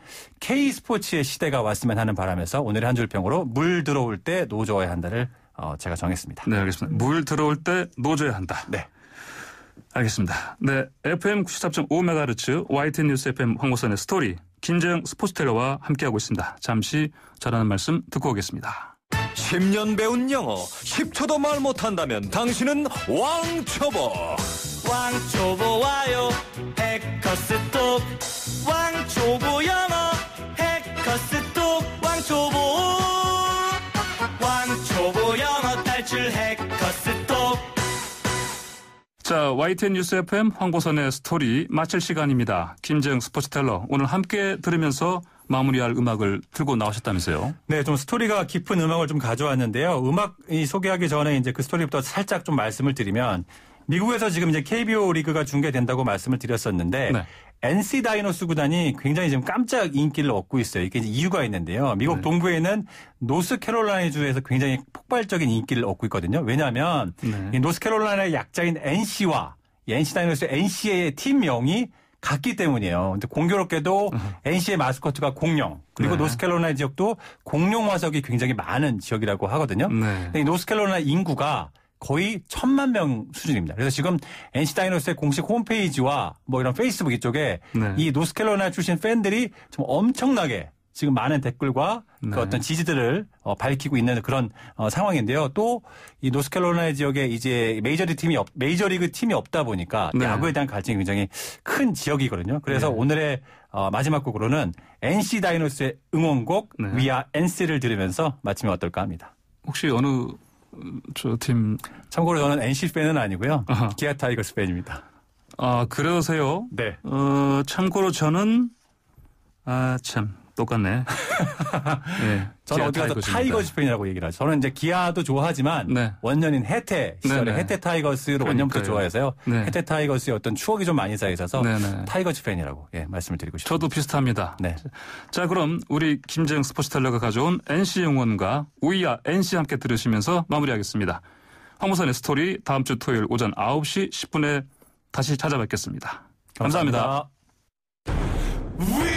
K-스포츠의 시대가 왔으면 하는 바람에서 오늘의 한줄 평으로 물 들어올 때 노저어야 한다를 어, 제가 정했습니다. 네, 알겠습니다. 물 들어올 때놓아줘야 한다. 네. 알겠습니다. 네, FM 94.5MHz YTN 뉴스 FM 황고선의 스토리 김재영 스포츠텔러와 함께하고 있습니다. 잠시 전하는 말씀 듣고 오겠습니다. 10년 배운 영어 10초도 말 못한다면 당신은 왕초보 왕초보 와요 해커스톡 왕초보 영어 해커스톡 왕초보 자, YTN 뉴스 FM 황보선의 스토리 마칠 시간입니다. 김재영 스포츠텔러 오늘 함께 들으면서 마무리할 음악을 들고 나오셨다면서요? 네, 좀 스토리가 깊은 음악을 좀 가져왔는데요. 음악 이 소개하기 전에 이제 그 스토리부터 살짝 좀 말씀을 드리면 미국에서 지금 이제 KBO 리그가 중계된다고 말씀을 드렸었는데 네. NC 다이노스 구단이 굉장히 지금 깜짝 인기를 얻고 있어요. 이게 이유가 있는데요. 미국 네. 동부에 는 노스캐롤라이나 주에서 굉장히 폭발적인 인기를 얻고 있거든요. 왜냐하면 네. 노스캐롤라이나의 약자인 NC와 NC 다이노스 NC의 팀명이 같기 때문이에요. 근데 공교롭게도 NC의 음. 마스코트가 공룡, 그리고 네. 노스캐롤라이나 지역도 공룡 화석이 굉장히 많은 지역이라고 하거든요. 네. 노스캐롤라이나 인구가 거의 천만 명 수준입니다. 그래서 지금 NC 다이노스의 공식 홈페이지와 뭐 이런 페이스북 이쪽에 네. 이 노스캐롤라이나 출신 팬들이 좀 엄청나게 지금 많은 댓글과 그 네. 그 어떤 지지들을 어, 밝히고 있는 그런 어, 상황인데요. 또 이 노스캐롤라이나 지역에 이제 메이저리 팀이 없, 메이저리그 팀이 없다 보니까 네. 야구에 대한 갈증이 굉장히 큰 지역이거든요. 그래서 네. 오늘의 어, 마지막 곡으로는 NC 다이노스의 응원곡 위아 네. NC를 들으면서 마치면 어떨까 합니다. 혹시 어느 저팀 참고로 저는 NC 팬은 아니고요. 아하. 기아 타이거스 팬입니다. 아 그러세요? 네. 어 참고로 저는 아 참. 똑같네. *laughs* 네. 저는 어디 가서 타이거즈 타이거즈 팬이라고 얘기를 하죠. 저는 이제 기아도 좋아하지만 네. 원년인 해태 시절에 네, 네. 해태 타이거스로 원년부터 좋아해서요. 네. 해태 타이거스의 어떤 추억이 좀 많이 쌓여 있어서 네네. 타이거즈 팬이라고 예, 말씀을 드리고 싶습니다. 저도 비슷합니다. 네. 자 그럼 우리 김재영 스포츠 텔러가 가져온 NC 응원과 우이야 NC 함께 들으시면서 마무리하겠습니다. 황무선의 스토리 다음 주 토요일 오전 9시 10분에 다시 찾아뵙겠습니다 감사합니다. 감사합니다.